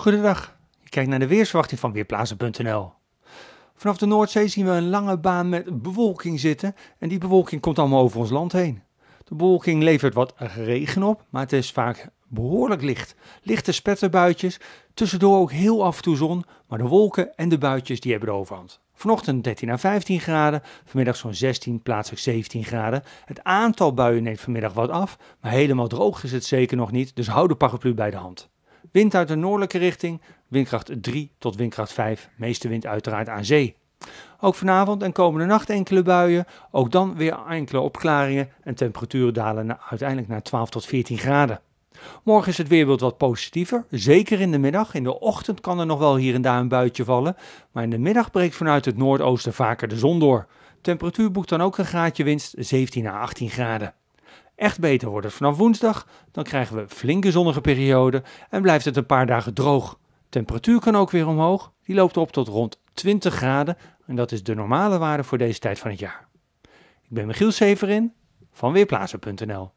Goedendag, je kijkt naar de weersverwachting van Weerplaatsen.nl. Vanaf de Noordzee zien we een lange baan met bewolking zitten en die bewolking komt allemaal over ons land heen. De bewolking levert wat regen op, maar het is vaak behoorlijk licht. Lichte spetterbuitjes, tussendoor ook heel af en toe zon, maar de wolken en de buitjes die hebben de overhand. Vanochtend 13 à 15 graden, vanmiddag zo'n 16, plaatselijk 17 graden. Het aantal buien neemt vanmiddag wat af, maar helemaal droog is het zeker nog niet, dus hou de paraplu bij de hand. Wind uit de noordelijke richting, windkracht 3 tot windkracht 5, meeste wind uiteraard aan zee. Ook vanavond en komende nacht enkele buien, ook dan weer enkele opklaringen en temperaturen dalen uiteindelijk naar 12 tot 14 graden. Morgen is het weerbeeld wat positiever, zeker in de middag. In de ochtend kan er nog wel hier en daar een buitje vallen, maar in de middag breekt vanuit het noordoosten vaker de zon door. Temperatuur boekt dan ook een graadje winst, 17 à 18 graden. Echt beter wordt het vanaf woensdag, dan krijgen we flinke zonnige perioden en blijft het een paar dagen droog. Temperatuur kan ook weer omhoog, die loopt op tot rond 20 graden en dat is de normale waarde voor deze tijd van het jaar. Ik ben Michiel Severin van Weerplaatsen.nl